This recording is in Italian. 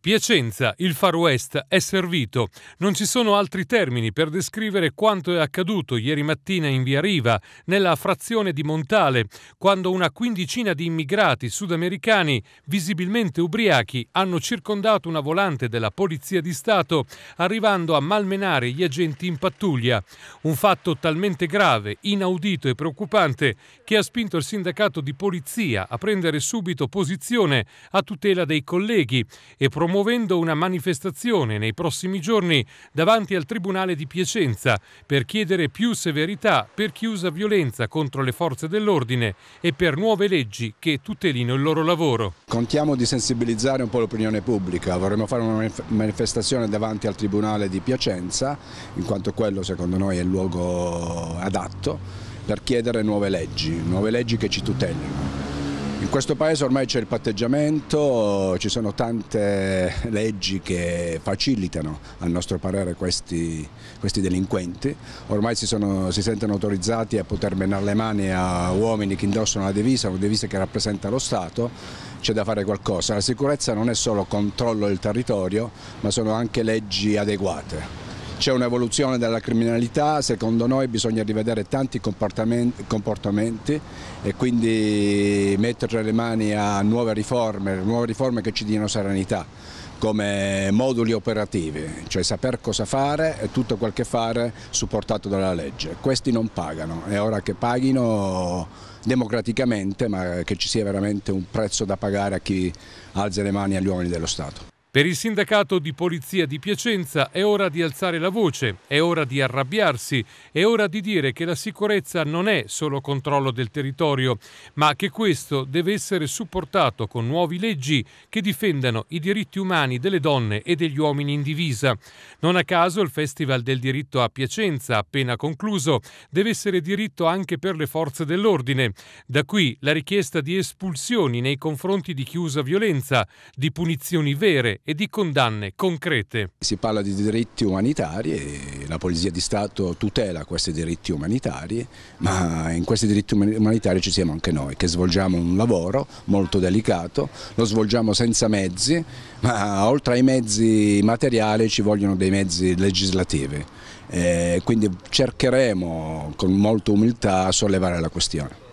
Piacenza, il Far West, è servito. Non ci sono altri termini per descrivere quanto è accaduto ieri mattina in via Riva, nella frazione di Montale, quando una quindicina di immigrati sudamericani, visibilmente ubriachi, hanno circondato una volante della Polizia di Stato, arrivando a malmenare gli agenti in pattuglia. Un fatto talmente grave, inaudito e preoccupante che ha spinto il sindacato di polizia a prendere subito posizione a tutela dei colleghi e promuovere promuovendo una manifestazione nei prossimi giorni davanti al Tribunale di Piacenza per chiedere più severità per chi usa violenza contro le forze dell'ordine e per nuove leggi che tutelino il loro lavoro. Contiamo di sensibilizzare un po' l'opinione pubblica, vorremmo fare una manifestazione davanti al Tribunale di Piacenza, in quanto quello secondo noi è il luogo adatto per chiedere nuove leggi, nuove leggi che ci tutelino. In questo paese ormai c'è il patteggiamento, ci sono tante leggi che facilitano a nostro parere questi, questi delinquenti, ormai si, sono, si, sentono autorizzati a poter menare le mani a uomini che indossano la divisa, una divisa che rappresenta lo Stato, c'è da fare qualcosa. La sicurezza non è solo controllo del territorio ma sono anche leggi adeguate. C'è un'evoluzione della criminalità, secondo noi bisogna rivedere tanti comportamenti, comportamenti, e quindi mettere le mani a nuove riforme, nuove riforme che ci diano serenità come moduli operativi, cioè saper cosa fare e tutto quel che fare supportato dalla legge. Questi non pagano, è ora che paghino democraticamente ma che ci sia veramente un prezzo da pagare a chi alza le mani agli uomini dello Stato. Per il sindacato di polizia di Piacenza è ora di alzare la voce, è ora di arrabbiarsi, è ora di dire che la sicurezza non è solo controllo del territorio, ma che questo deve essere supportato con nuove leggi che difendano i diritti umani delle donne e degli uomini in divisa. Non a caso il Festival del diritto a Piacenza, appena concluso, deve essere diritto anche per le forze dell'ordine. Da qui la richiesta di espulsioni nei confronti di chi usa violenza, di punizioni vere e di condanne concrete. Si parla di diritti umanitari e la Polizia di Stato tutela questi diritti umanitari, ma in questi diritti umanitari ci siamo anche noi che svolgiamo un lavoro molto delicato, lo svolgiamo senza mezzi, ma oltre ai mezzi materiali ci vogliono dei mezzi legislativi. Eh, quindi cercheremo con molta umiltà a sollevare la questione.